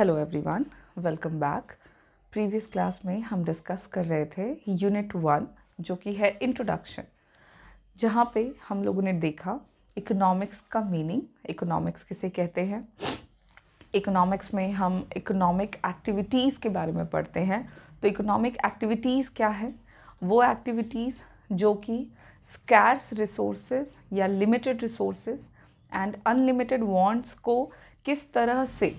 hello everyone welcome back previous class में हम discuss कर रहे थे यूनिट वन जो कि है इंट्रोडक्शन जहाँ पे हम लोगों ने देखा इकोनॉमिक्स का मीनिंग इकोनॉमिक्स किसे कहते हैं इकोनॉमिक्स में हम इकोनॉमिक एक्टिविटीज़ के बारे में पढ़ते हैं तो इकोनॉमिक एक्टिविटीज़ क्या है वो एक्टिविटीज़ जो कि स्कैर्स रिसोर्स या limited resources and unlimited wants को किस तरह से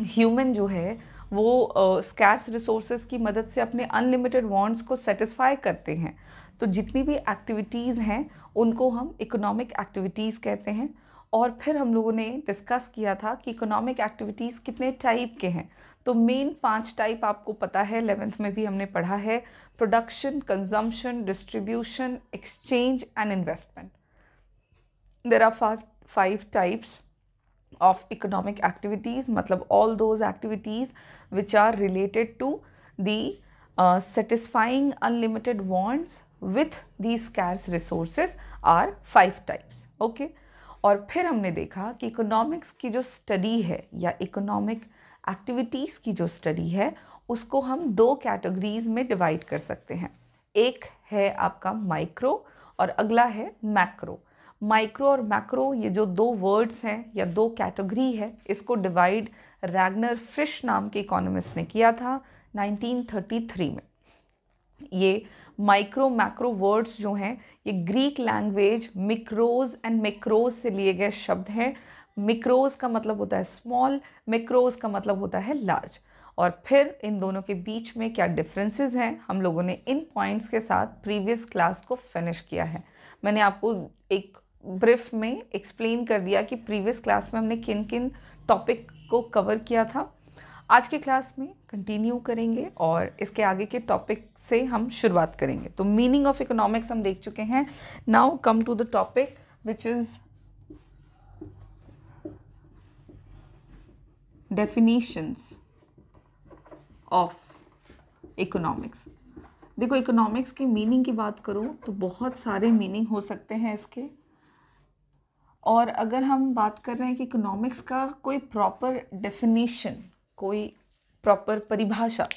ह्यूमन जो है वो स्कैर्स uh, रिसोर्सेज की मदद से अपने अनलिमिटेड वांट्स को सेटिस्फाई करते हैं तो जितनी भी एक्टिविटीज़ हैं उनको हम इकोनॉमिक एक्टिविटीज़ कहते हैं और फिर हम लोगों ने डिस्कस किया था कि इकोनॉमिक एक्टिविटीज़ कितने टाइप के हैं तो मेन पांच टाइप आपको पता है एलेवेंथ में भी हमने पढ़ा है production consumption distribution exchange and investment there are five types of economic activities matlab all those activities which are related to the uh, satisfying unlimited wants with these scarce resources are five types okay और फिर हमने देखा कि economics की जो study है या economic activities की जो स्टडी है उसको हम दो कैटेगरीज में डिवाइड कर सकते हैं एक है आपका माइक्रो और अगला है मैक्रो माइक्रो और मैक्रो ये जो दो वर्ड्स हैं या दो कैटेगरी है इसको डिवाइड रैगनर फिश नाम के इकोनॉमिस्ट ने किया था 1933 में ये माइक्रो मैक्रो वर्ड्स जो हैं ये Greek language micros and macros से लिए गए शब्द हैं मिक्रोज का मतलब होता है स्मॉल मिक्रोज का मतलब होता है लार्ज और फिर इन दोनों के बीच में क्या डिफरेंसेस हैं हम लोगों ने इन पॉइंट्स के साथ प्रीवियस क्लास को फिनिश किया है मैंने आपको एक ब्रीफ में एक्सप्लेन कर दिया कि प्रीवियस क्लास में हमने किन किन टॉपिक को कवर किया था आज के क्लास में कंटिन्यू करेंगे और इसके आगे के टॉपिक से हम शुरुआत करेंगे तो मीनिंग ऑफ इकोनॉमिक्स हम देख चुके हैं now come to the topic which is definitions of economics देखो इकोनॉमिक्स की मीनिंग की बात करूँ तो बहुत सारे मीनिंग हो सकते हैं इसके और अगर हम बात कर रहे हैं कि इकोनॉमिक्स का कोई प्रॉपर डेफिनेशन कोई प्रॉपर परिभाषा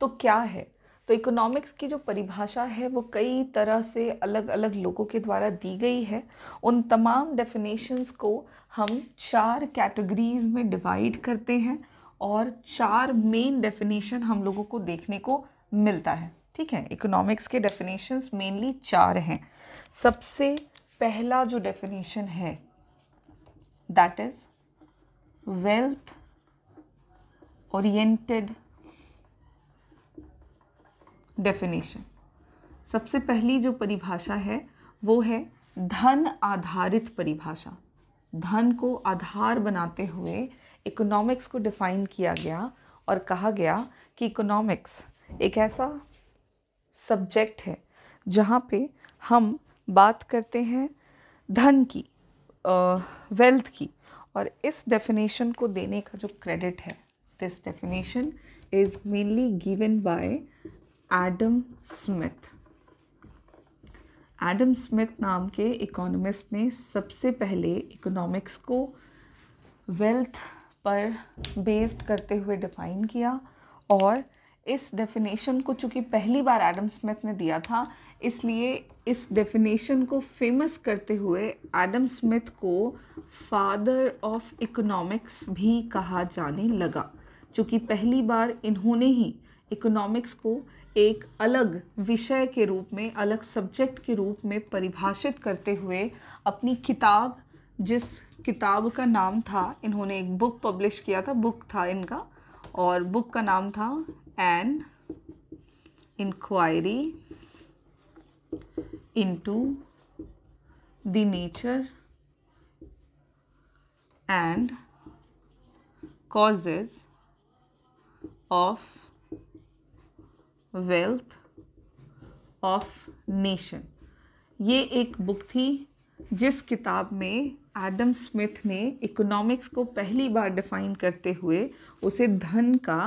तो क्या है तो इकोनॉमिक्स की जो परिभाषा है वो कई तरह से अलग अलग लोगों के द्वारा दी गई है उन तमाम डेफिनेशंस को हम चार कैटेगरीज में डिवाइड करते हैं और चार मेन डेफिनेशन हम लोगों को देखने को मिलता है ठीक है इकोनॉमिक्स के डेफिनेशंस मेनली चार हैं सबसे पहला जो डेफिनेशन है that is wealth oriented definition सबसे पहली जो परिभाषा है वो है धन आधारित परिभाषा धन को आधार बनाते हुए इकोनॉमिक्स को डिफाइन किया गया और कहा गया कि इकोनॉमिक्स एक ऐसा सब्जेक्ट है जहाँ पे हम बात करते हैं धन की वेल्थ की और इस डेफिनेशन को देने का जो क्रेडिट है this definition is mainly given by Adam Smith Adam Smith नाम के इकोनॉमिस्ट ने सबसे पहले इकोनॉमिक्स को वेल्थ पर बेस्ड करते हुए डिफाइन किया और इस डेफिनेशन को चूँकि पहली बार एडम स्मिथ ने दिया था इसलिए इस डेफिनेशन को फेमस करते हुए एडम स्मिथ को फादर ऑफ इकोनॉमिक्स भी कहा जाने लगा चूँकि पहली बार इन्होंने ही इकोनॉमिक्स को एक अलग विषय के रूप में अलग सब्जेक्ट के रूप में परिभाषित करते हुए अपनी किताब जिस किताब का नाम था इन्होंने एक बुक पब्लिश किया था बुक था इनका और बुक का नाम था an inquiry into the nature and causes of wealth of nation ये एक बुक थी जिस किताब में एडम स्मिथ ने इकोनॉमिक्स को पहली बार डिफाइन करते हुए उसे धन का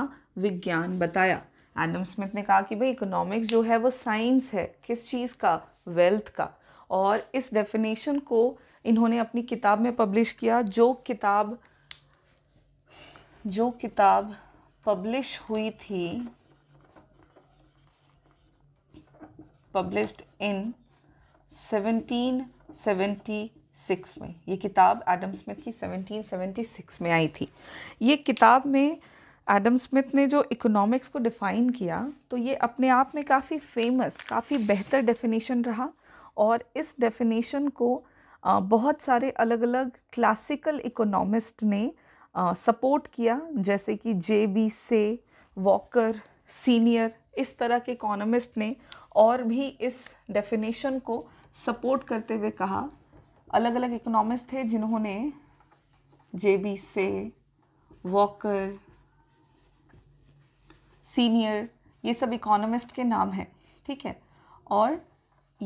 विज्ञान बताया एडम स्मिथ ने कहा कि भाई इकोनॉमिक्स जो है वो साइंस है किस चीज़ का वेल्थ का और इस डेफिनेशन को इन्होंने अपनी किताब में पब्लिश किया जो किताब जो किताब पब्लिश हुई थी पब्लिश्ड इन 1776 में ये किताब एडम स्मिथ की 1776 में आई थी ये किताब में एडम स्मिथ ने जो इकोनॉमिक्स को डिफ़ाइन किया तो ये अपने आप में काफ़ी फेमस काफ़ी बेहतर डेफिनेशन रहा और इस डेफिनेशन को बहुत सारे अलग अलग क्लासिकल इकोनॉमिस्ट ने सपोर्ट किया जैसे कि J B Say Walker senior इस तरह के इकोनॉमिस्ट ने और भी इस डेफिनेशन को सपोर्ट करते हुए कहा अलग अलग इकोनॉमिस्ट थे जिन्होंने J B Say Walker senior ये सब इकोनॉमिस्ट के नाम हैं ठीक है और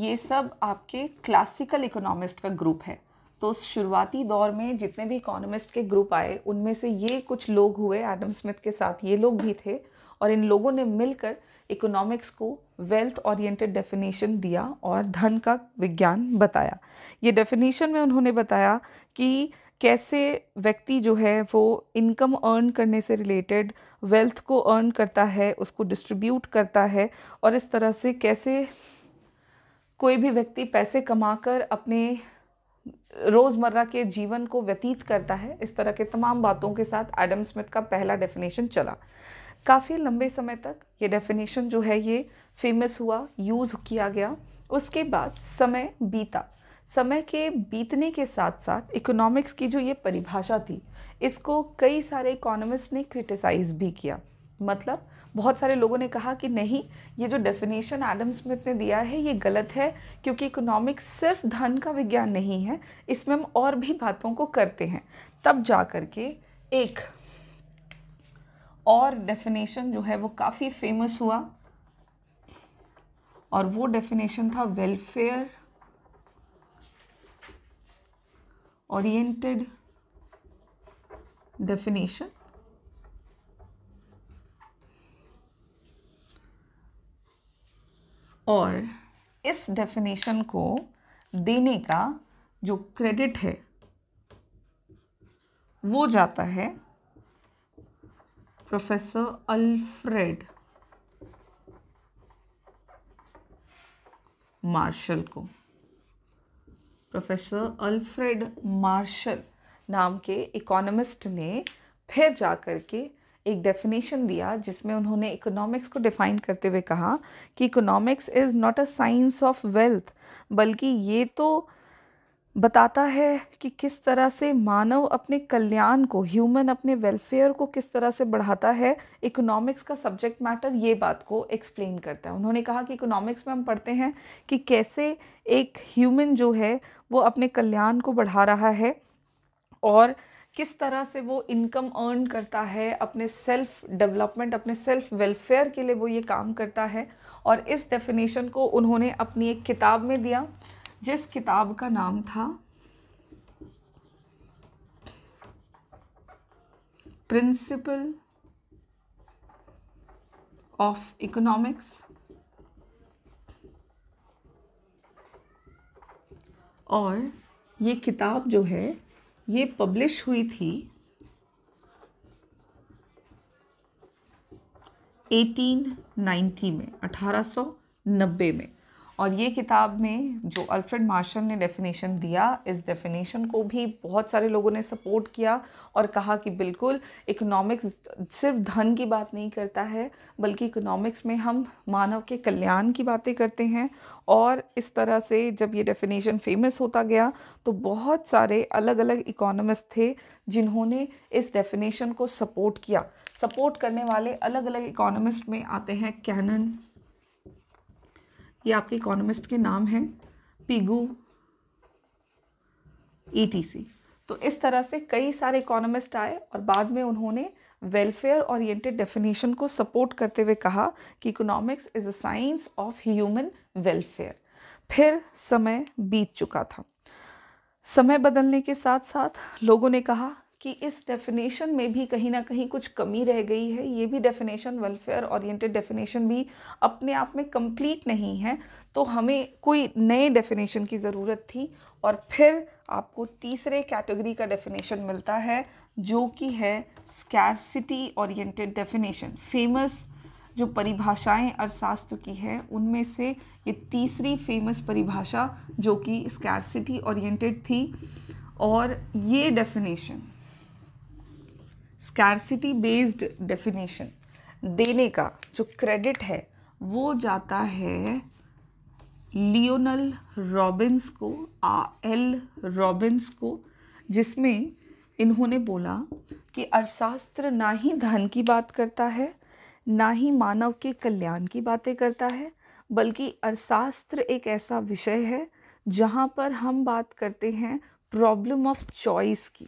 ये सब आपके क्लासिकल इकोनॉमिस्ट का ग्रुप है तो शुरुआती दौर में जितने भी इकोनॉमिस्ट के ग्रुप आए उनमें से ये कुछ लोग हुए एडम स्मिथ के साथ ये लोग भी थे और इन लोगों ने मिलकर इकोनॉमिक्स को वेल्थ ओरिएंटेड डेफिनेशन दिया और धन का विज्ञान बताया ये डेफिनेशन में उन्होंने बताया कि कैसे व्यक्ति जो है वो इनकम अर्न करने से रिलेटेड वेल्थ को अर्न करता है उसको डिस्ट्रीब्यूट करता है और इस तरह से कैसे कोई भी व्यक्ति पैसे कमाकर अपने रोज़मर्रा के जीवन को व्यतीत करता है इस तरह के तमाम बातों के साथ एडम स्मिथ का पहला डेफिनेशन चला काफ़ी लंबे समय तक ये डेफिनेशन जो है ये फेमस हुआ यूज़ किया गया उसके बाद समय बीता समय के बीतने के साथ साथ इकोनॉमिक्स की जो ये परिभाषा थी इसको कई सारे इकोनॉमिस्ट ने क्रिटिसाइज़ भी किया मतलब बहुत सारे लोगों ने कहा कि नहीं ये जो डेफिनेशन एडम स्मिथ ने दिया है ये गलत है क्योंकि इकोनॉमिक्स सिर्फ धन का विज्ञान नहीं है इसमें हम और भी बातों को करते हैं तब जा कर के एक और डेफिनेशन जो है वो काफ़ी फेमस हुआ और वो डेफिनेशन था वेलफेयर oriented definition और इस डेफिनेशन को देने का जो क्रेडिट है वो जाता है प्रोफेसर अल्फ्रेड मार्शल को प्रोफेसर अल्फ्रेड मार्शल नाम के इकोनॉमिस्ट ने फिर जा कर के एक डेफिनेशन दिया जिसमें उन्होंने इकोनॉमिक्स को डिफ़ाइन करते हुए कहा कि economics is not a science of wealth बल्कि ये तो बताता है कि किस तरह से मानव अपने कल्याण को ह्यूमन अपने वेलफेयर को किस तरह से बढ़ाता है इकोनॉमिक्स का सब्जेक्ट मैटर ये बात को एक्सप्लेन करता है उन्होंने कहा कि इकोनॉमिक्स में हम पढ़ते हैं कि कैसे एक ह्यूमन जो है वो अपने कल्याण को बढ़ा रहा है और किस तरह से वो इनकम अर्न करता है अपने सेल्फ डेवलपमेंट अपने सेल्फ वेलफेयर के लिए वो ये काम करता है और इस डेफिनेशन को उन्होंने अपनी एक किताब में दिया जिस किताब का नाम था प्रिंसिपल ऑफ इकोनॉमिक्स और ये किताब जो है ये पब्लिश हुई थी 1890 में 1890 में और ये किताब में जो अल्फ्रेड मार्शल ने डेफिनेशन दिया इस डेफिनेशन को भी बहुत सारे लोगों ने सपोर्ट किया और कहा कि बिल्कुल इकोनॉमिक्स सिर्फ धन की बात नहीं करता है बल्कि इकोनॉमिक्स में हम मानव के कल्याण की बातें करते हैं और इस तरह से जब ये डेफिनेशन फेमस होता गया तो बहुत सारे अलग अलग इकोनॉमिस्ट थे जिन्होंने इस डेफिनेशन को सपोर्ट किया सपोर्ट करने वाले अलग अलग इकोनॉमिस्ट में आते हैं कैनन ये आपके इकोनॉमिस्ट के नाम हैं पिगू ईटीसी e तो इस तरह से कई सारे इकोनॉमिस्ट आए और बाद में उन्होंने वेलफेयर ओरिएंटेड डेफिनेशन को सपोर्ट करते हुए कहा कि economics is a science of human welfare फिर समय बीत चुका था समय बदलने के साथ साथ लोगों ने कहा कि इस डेफिनेशन में भी कहीं ना कहीं कुछ कमी रह गई है ये भी डेफिनेशन वेलफेयर ओरिएंटेड डेफिनेशन भी अपने आप में कंप्लीट नहीं है तो हमें कोई नए डेफिनेशन की ज़रूरत थी और फिर आपको तीसरे कैटेगरी का डेफिनेशन मिलता है जो कि है स्कैसिटी ओरिएंटेड डेफिनेशन फेमस जो परिभाषाएं अर्थशास्त्र की है उनमें से ये तीसरी फेमस परिभाषा जो कि स्कैरसिटी ओरिएंटेड थी और ये डेफिनेशन स्कैरसिटी बेस्ड डेफिनेशन देने का जो क्रेडिट है वो जाता है लियोनल रॉबिन्स को आ एल रॉबिन्स को जिसमें इन्होंने बोला कि अर्थशास्त्र ना ही धन की बात करता है ना ही मानव के कल्याण की बातें करता है बल्कि अर्थशास्त्र एक ऐसा विषय है जहाँ पर हम बात करते हैं प्रॉब्लम ऑफ चॉइस की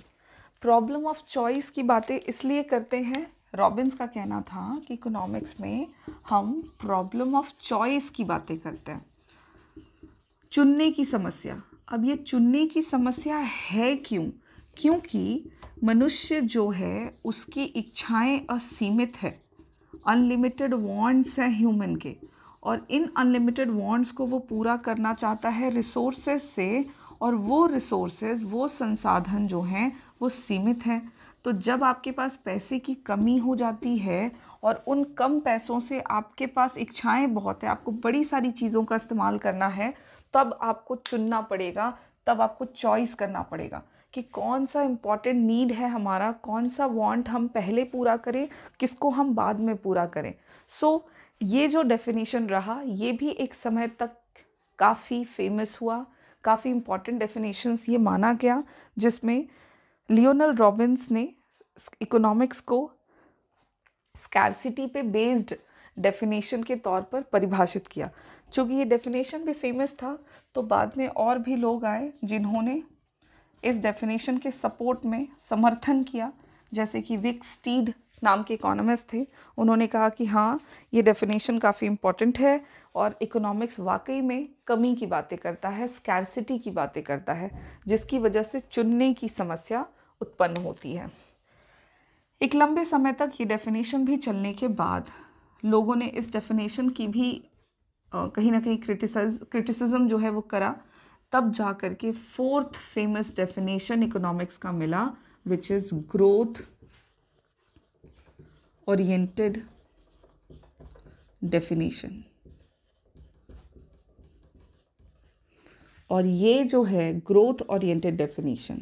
प्रॉब्लम ऑफ चॉइस की बातें इसलिए करते हैं रॉबिन्स का कहना था कि इकोनॉमिक्स में हम प्रॉब्लम ऑफ चॉइस की बातें करते हैं चुनने की समस्या अब ये चुनने की समस्या है क्यों क्योंकि मनुष्य जो है उसकी इच्छाएं असीमित है अनलिमिटेड वांट्स हैं ह्यूमन के और इन अनलिमिटेड वांट्स को वो पूरा करना चाहता है रिसोर्सेज से और वो रिसोर्सेज वो संसाधन जो हैं वो सीमित हैं तो जब आपके पास पैसे की कमी हो जाती है और उन कम पैसों से आपके पास इच्छाएं बहुत है आपको बड़ी सारी चीज़ों का इस्तेमाल करना है तब आपको चुनना पड़ेगा तब आपको चॉइस करना पड़ेगा कि कौन सा इम्पॉर्टेंट नीड है हमारा कौन सा वांट हम पहले पूरा करें किसको हम बाद में पूरा करें सो so, ये जो डेफिनेशन रहा ये भी एक समय तक काफ़ी फेमस हुआ काफ़ी इम्पॉर्टेंट डेफिनेशंस ये माना गया जिसमें लियोनल रॉबिन्स ने इकोनॉमिक्स को स्कैरसिटी पे बेस्ड डेफिनेशन के तौर पर परिभाषित किया चूँकि ये डेफिनेशन भी फेमस था तो बाद में और भी लोग आए जिन्होंने इस डेफिनेशन के सपोर्ट में समर्थन किया जैसे कि विक स्टीड नाम के इकोनॉमिस्ट थे उन्होंने कहा कि हाँ ये डेफिनेशन काफ़ी इम्पॉर्टेंट है और इकोनॉमिक्स वाकई में कमी की बातें करता है स्कैरसिटी की बातें करता है जिसकी वजह से चुनने की समस्या उत्पन्न होती है एक लंबे समय तक ये डेफिनेशन भी चलने के बाद लोगों ने इस डेफिनेशन की भी कहीं ना कहीं क्रिटिसाइज क्रिटिसिज्म जो है वो करा तब जा कर के फोर्थ फेमस डेफिनेशन इकोनॉमिक्स का मिला which is growth oriented definition और ये जो है growth oriented definition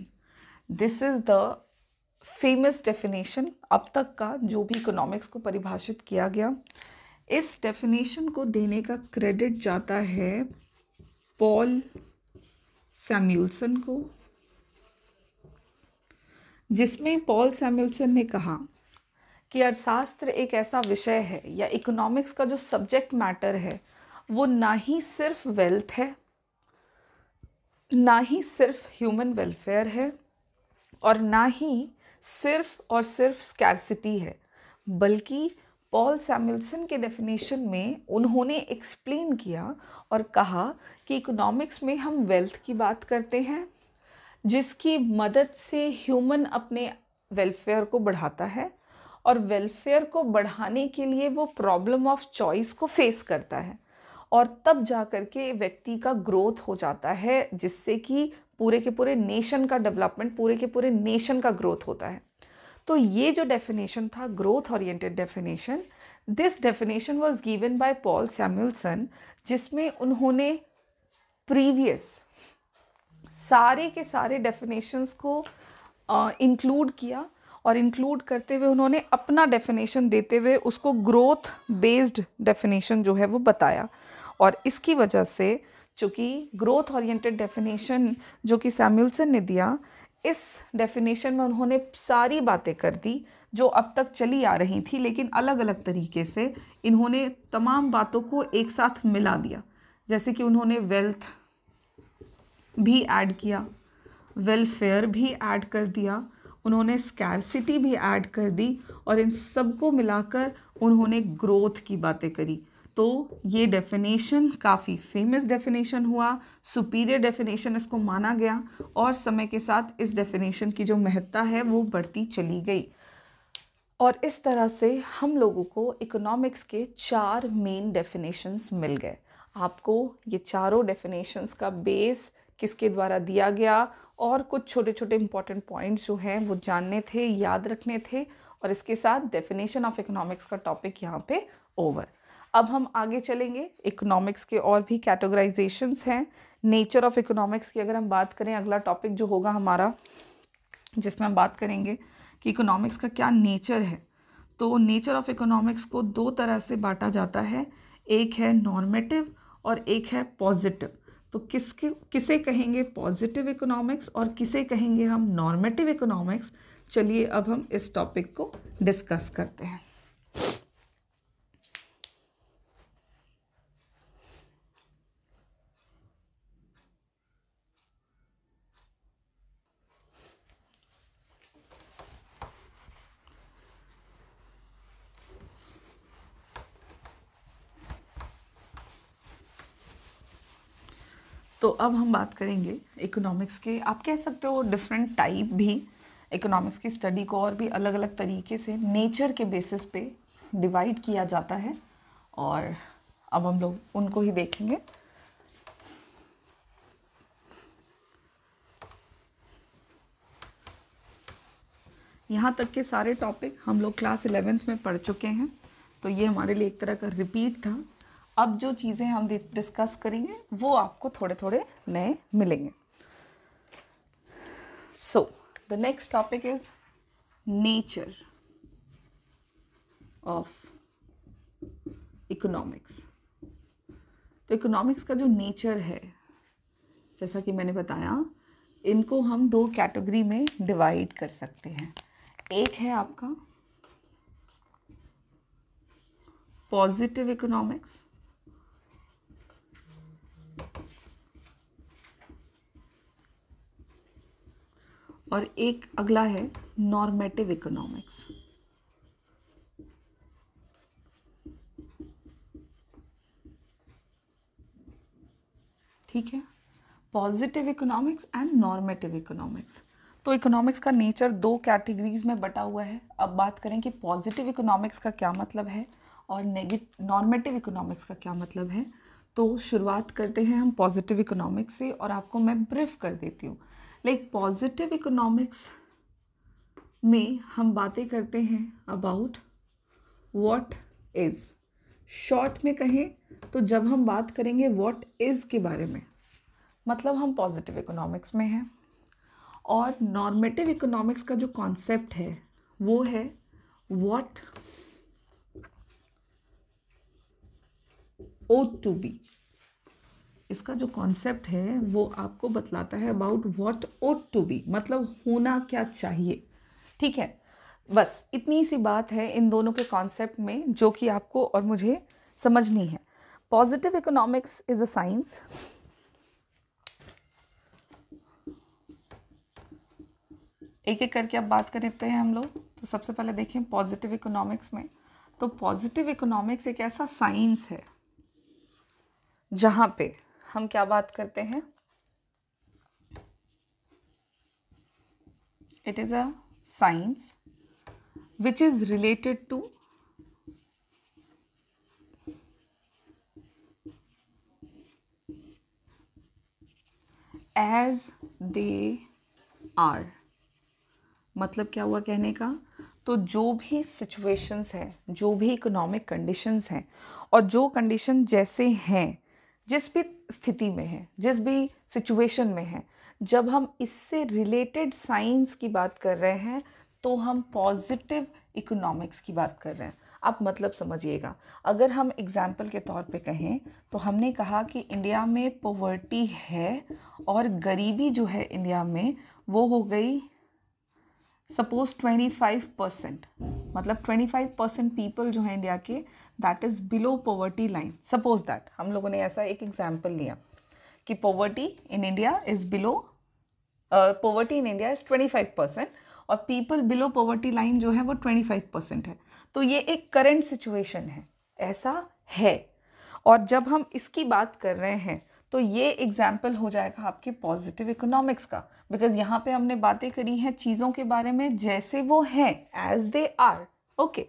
this is the famous definition अब तक का जो भी इकोनॉमिक्स को परिभाषित किया गया इस डेफिनेशन को देने का क्रेडिट जाता है पॉल सैम्यूलसन को जिसमें पॉल सैम्यूलसन ने कहा कि अर्थशास्त्र एक ऐसा विषय है या इकोनॉमिक्स का जो सब्जेक्ट मैटर है वो ना ही सिर्फ वेल्थ है ना ही सिर्फ ह्यूमन वेलफेयर है और ना ही सिर्फ और सिर्फ स्कैरसिटी है बल्कि पॉल सैमसन के डेफिनेशन में उन्होंने एक्सप्लेन किया और कहा कि इकोनॉमिक्स में हम वेल्थ की बात करते हैं जिसकी मदद से ह्यूमन अपने वेलफेयर को बढ़ाता है और वेलफेयर को बढ़ाने के लिए वो प्रॉब्लम ऑफ चॉइस को फेस करता है और तब जा कर के व्यक्ति का ग्रोथ हो जाता है जिससे कि पूरे के पूरे नेशन का डेवलपमेंट पूरे के पूरे नेशन का ग्रोथ होता है तो ये जो डेफिनेशन था growth oriented definition this definition was given by Paul Samuelson जिसमें उन्होंने प्रीवियस सारे के सारे डेफिनेशंस को इंक्लूड uh, किया और इंक्लूड करते हुए उन्होंने अपना डेफिनेशन देते हुए उसको ग्रोथ बेस्ड डेफिनेशन जो है वो बताया और इसकी वजह से चूँकि ग्रोथ ओरिएंटेड डेफिनेशन जो कि सैम्यूलसन ने दिया इस डेफिनेशन में उन्होंने सारी बातें कर दी जो अब तक चली आ रही थी लेकिन अलग अलग तरीके से इन्होंने तमाम बातों को एक साथ मिला दिया जैसे कि उन्होंने वेल्थ भी ऐड किया वेलफेयर भी ऐड कर दिया उन्होंने स्कैरसिटी भी ऐड कर दी और इन सबको मिलाकर उन्होंने ग्रोथ की बातें करी तो ये डेफिनेशन काफ़ी फेमस डेफिनेशन हुआ सुपीरियर डेफिनेशन इसको माना गया और समय के साथ इस डेफिनेशन की जो महत्ता है वो बढ़ती चली गई और इस तरह से हम लोगों को इकोनॉमिक्स के चार मेन डेफिनेशंस मिल गए आपको ये चारों डेफिनेशंस का बेस किसके द्वारा दिया गया और कुछ छोटे छोटे इंपॉर्टेंट पॉइंट्स जो हैं वो जानने थे याद रखने थे और इसके साथ डेफिनेशन ऑफ इकोनॉमिक्स का टॉपिक यहाँ पे ओवर अब हम आगे चलेंगे इकोनॉमिक्स के और भी कैटेगराइजेशंस हैं नेचर ऑफ इकोनॉमिक्स की अगर हम बात करें अगला टॉपिक जो होगा हमारा जिसमें हम बात करेंगे कि इकोनॉमिक्स का क्या नेचर है तो नेचर ऑफ इकोनॉमिक्स को दो तरह से बांटा जाता है एक है नॉर्मेटिव और एक है पॉजिटिव तो किसके किसे कहेंगे पॉजिटिव इकोनॉमिक्स और किसे कहेंगे हम नॉर्मेटिव इकोनॉमिक्स चलिए अब हम इस टॉपिक को डिस्कस करते हैं तो अब हम बात करेंगे इकोनॉमिक्स के आप कह सकते हो डिफरेंट टाइप भी इकोनॉमिक्स की स्टडी को और भी अलग अलग तरीके से नेचर के बेसिस पे डिवाइड किया जाता है और अब हम लोग उनको ही देखेंगे यहाँ तक के सारे टॉपिक हम लोग क्लास इलेवेंथ में पढ़ चुके हैं तो ये हमारे लिए एक तरह का रिपीट था अब जो चीज़ें हम डिस्कस करेंगे वो आपको थोड़े थोड़े नए मिलेंगे so the next topic is nature of economics तो इकोनॉमिक्स का जो नेचर है जैसा कि मैंने बताया इनको हम दो कैटेगरी में डिवाइड कर सकते हैं एक है आपका पॉजिटिव इकोनॉमिक्स और एक अगला है नॉर्मेटिव इकोनॉमिक्स ठीक है positive economics and normative economics तो इकोनॉमिक्स का नेचर दो कैटेगरीज में बटा हुआ है अब बात करें कि पॉजिटिव इकोनॉमिक्स का क्या मतलब है और नेगेटिव नॉर्मेटिव इकोनॉमिक्स का क्या मतलब है तो शुरुआत करते हैं हम पॉजिटिव इकोनॉमिक्स से और आपको मैं ब्रीफ कर देती हूँ लाइक पॉजिटिव इकोनॉमिक्स में हम बातें करते हैं अबाउट वॉट इज़ शॉर्ट में कहें तो जब हम बात करेंगे वॉट इज़ के बारे में मतलब हम पॉजिटिव इकोनॉमिक्स में हैं और नॉर्मेटिव इकोनॉमिक्स का जो कॉन्सेप्ट है वो है वॉट ओ टू बी इसका जो कॉन्सेप्ट है वो आपको बतलाता है about what ought to be मतलब होना क्या चाहिए ठीक है बस इतनी सी बात है इन दोनों के कॉन्सेप्ट में जो कि आपको और मुझे समझनी है positive economics is a science एक एक करके अब बात करते हैं हम लोग तो सबसे पहले देखें पॉजिटिव इकोनॉमिक्स में तो पॉजिटिव इकोनॉमिक्स एक ऐसा साइंस है जहाँ पे हम क्या बात करते हैं it is a science which is related to as they are मतलब क्या हुआ कहने का तो जो भी सिचुएशंस है जो भी इकोनॉमिक कंडीशंस हैं और जो कंडीशन जैसे हैं जिस भी स्थिति में है जिस भी सिचुएशन में है जब हम इससे रिलेटेड साइंस की बात कर रहे हैं तो हम पॉजिटिव इकोनॉमिक्स की बात कर रहे हैं आप मतलब समझिएगा अगर हम एग्ज़ाम्पल के तौर पे कहें तो हमने कहा कि इंडिया में पोवर्टी है और गरीबी जो है इंडिया में वो हो गई सपोज ट्वेंटी फाइव परसेंट मतलब ट्वेंटी फाइव परसेंट पीपल जो हैं इंडिया के that is below poverty line suppose that हम लोगों ने ऐसा एक एग्जाम्पल लिया कि poverty in India is below poverty in India is twenty five percent और पीपल बिलो पॉवर्टी लाइन जो है वो ट्वेंटी फाइव परसेंट है तो ये एक करेंट सिचुएशन है ऐसा है और जब हम इसकी बात कर रहे हैं तो ये एग्जाम्पल हो जाएगा आपके पॉजिटिव इकोनॉमिक्स का बिकॉज यहाँ पे हमने बातें करी हैं चीज़ों के बारे में जैसे वो हैं एज दे आर ओके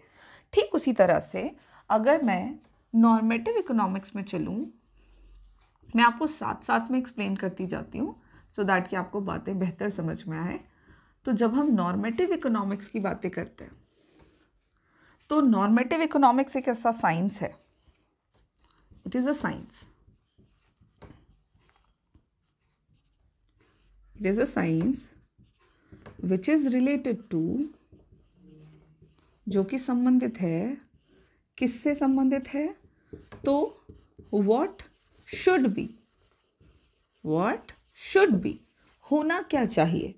ठीक उसी तरह से अगर मैं नॉर्मेटिव इकोनॉमिक्स में चलूँ मैं आपको साथ साथ में एक्सप्लेन करती जाती हूँ सो दैट कि आपको बातें बेहतर समझ में आए तो जब हम नॉर्मेटिव इकोनॉमिक्स की बातें करते हैं तो नॉर्मेटिव इकोनॉमिक्स एक ऐसा साइंस है it is a science it is a science which is related to जो कि संबंधित है किससे संबंधित है तो what should be what should be होना क्या चाहिए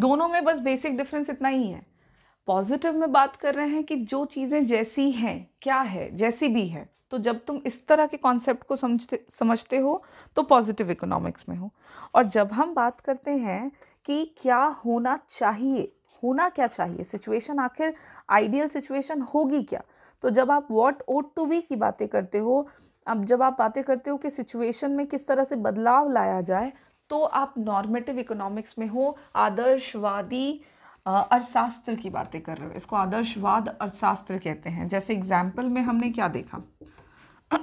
दोनों में बस बेसिक डिफरेंस इतना ही है पॉजिटिव में बात कर रहे हैं कि जो चीज़ें जैसी हैं क्या है जैसी भी है तो जब तुम इस तरह के कॉन्सेप्ट को समझते समझते हो तो पॉजिटिव इकोनॉमिक्स में हो और जब हम बात करते हैं कि क्या होना चाहिए होना क्या चाहिए सिचुएशन आखिर आइडियल सिचुएशन होगी क्या तो जब आप वॉट ओट टू बी की बातें करते हो अब जब आप बातें करते हो कि सिचुएशन में किस तरह से बदलाव लाया जाए तो आप नॉर्मेटिव इकोनॉमिक्स में हो आदर्शवादी अर्थशास्त्र की बातें कर रहे हो इसको आदर्शवाद अर्थशास्त्र कहते हैं जैसे एग्जाम्पल में हमने क्या देखा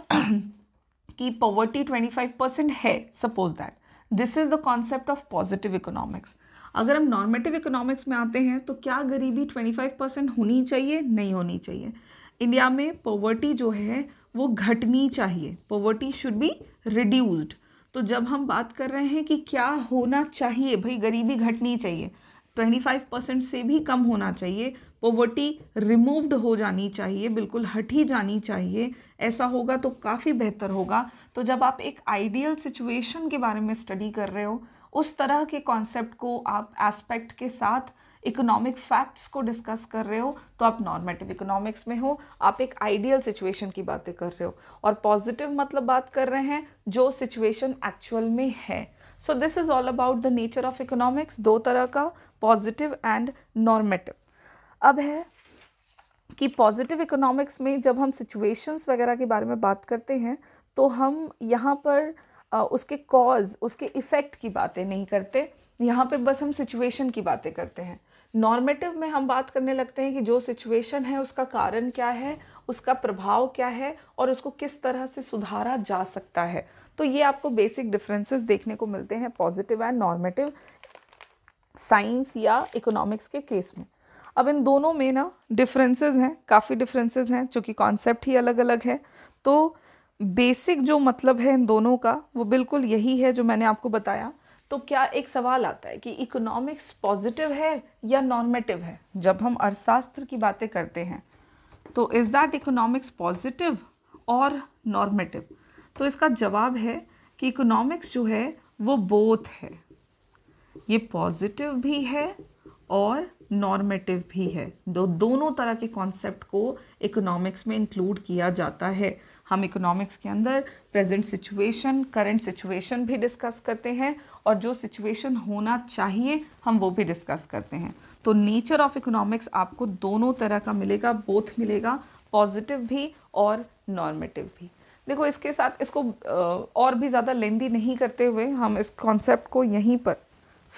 कि पॉवर्टी ट्वेंटी फाइव परसेंट है suppose that this is the concept of positive economics अगर हम नॉर्मेटिव इकोनॉमिक्स में आते हैं तो क्या गरीबी 25 परसेंट होनी चाहिए नहीं होनी चाहिए इंडिया में पोवर्टी जो है वो घटनी चाहिए पोवर्टी शुड बी रिड्यूस्ड तो जब हम बात कर रहे हैं कि क्या होना चाहिए भाई गरीबी घटनी चाहिए 25 परसेंट से भी कम होना चाहिए पोवर्टी रिमूव्ड हो जानी चाहिए बिल्कुल हट ही जानी चाहिए ऐसा होगा तो काफ़ी बेहतर होगा तो जब आप एक आइडियल सिचुएशन के बारे में स्टडी कर रहे हो उस तरह के कॉन्सेप्ट को आप एस्पेक्ट के साथ इकोनॉमिक फैक्ट्स को डिस्कस कर रहे हो तो आप नॉर्मेटिव इकोनॉमिक्स में हो आप एक आइडियल सिचुएशन की बातें कर रहे हो और पॉजिटिव मतलब बात कर रहे हैं जो सिचुएशन एक्चुअल में है so this is all about the nature of economics दो तरह का पॉजिटिव एंड नॉर्मेटिव अब है कि पॉजिटिव इकोनॉमिक्स में जब हम सिचुएशंस वगैरह के बारे में बात करते हैं तो हम यहाँ पर उसके कॉज उसके इफ़ेक्ट की बातें नहीं करते यहाँ पे बस हम सिचुएशन की बातें करते हैं नॉर्मेटिव में हम बात करने लगते हैं कि जो सिचुएशन है उसका कारण क्या है उसका प्रभाव क्या है और उसको किस तरह से सुधारा जा सकता है तो ये आपको बेसिक डिफरेंसेस देखने को मिलते हैं पॉजिटिव एंड नॉर्मेटिव साइंस या इकोनॉमिक्स के केस में अब इन दोनों में ना डिफरेंसेस हैं काफ़ी डिफरेंसेस हैं चूँकि कॉन्सेप्ट ही अलग अलग है तो बेसिक जो मतलब है इन दोनों का वो बिल्कुल यही है जो मैंने आपको बताया तो क्या एक सवाल आता है कि इकोनॉमिक्स पॉजिटिव है या नॉर्मेटिव है जब हम अर्थशास्त्र की बातें करते हैं तो इज़ दैट इकोनॉमिक्स पॉजिटिव और नॉर्मेटिव तो इसका जवाब है कि इकोनॉमिक्स जो है वो बोथ है ये पॉजिटिव भी है और नॉर्मेटिव भी है दो दोनों तरह के कॉन्सेप्ट को इकोनॉमिक्स में इंक्लूड किया जाता है हम इकोनॉमिक्स के अंदर प्रेजेंट सिचुएशन करंट सिचुएशन भी डिस्कस करते हैं और जो सिचुएशन होना चाहिए हम वो भी डिस्कस करते हैं तो नेचर ऑफ इकोनॉमिक्स आपको दोनों तरह का मिलेगा बोथ मिलेगा पॉजिटिव भी और नॉर्मेटिव भी देखो इसके साथ इसको और भी ज़्यादा लेंदी नहीं करते हुए हम इस कॉन्सेप्ट को यहीं पर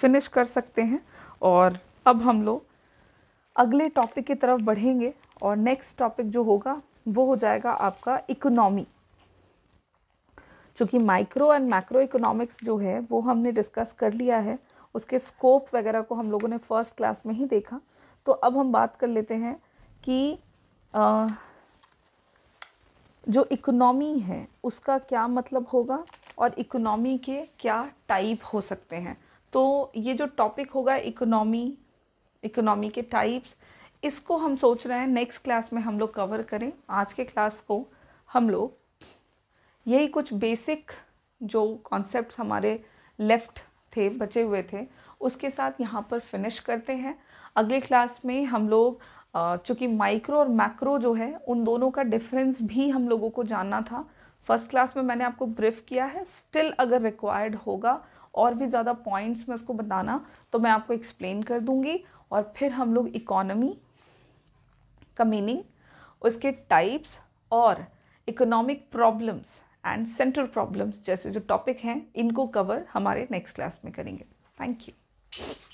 फिनिश कर सकते हैं और अब हम लोग अगले टॉपिक की तरफ बढ़ेंगे और नेक्स्ट टॉपिक जो होगा वो हो जाएगा आपका इकोनॉमी चूँकि माइक्रो एंड मैक्रो इकोनॉमिक्स जो है वो हमने डिस्कस कर लिया है उसके स्कोप वगैरह को हम लोगों ने फर्स्ट क्लास में ही देखा तो अब हम बात कर लेते हैं कि आ, जो इकोनॉमी है उसका क्या मतलब होगा और इकोनॉमी के क्या टाइप हो सकते हैं तो ये जो टॉपिक होगा इकोनॉमी इकोनॉमी के टाइप्स इसको हम सोच रहे हैं नेक्स्ट क्लास में हम लोग कवर करें आज के क्लास को हम लोग यही कुछ बेसिक जो कॉन्सेप्ट हमारे लेफ्ट थे बचे हुए थे उसके साथ यहाँ पर फिनिश करते हैं अगले क्लास में हम लोग चूँकि माइक्रो और मैक्रो जो है उन दोनों का डिफरेंस भी हम लोगों को जानना था फर्स्ट क्लास में मैंने आपको ब्रीफ किया है स्टिल अगर रिक्वायर्ड होगा और भी ज़्यादा पॉइंट्स में उसको बताना तो मैं आपको एक्सप्लेन कर दूँगी और फिर हम लोग इकोनॉमी का मीनिंग उसके टाइप्स और economic problems and central problems जैसे जो टॉपिक हैं इनको कवर हमारे नेक्स्ट क्लास में करेंगे थैंक यू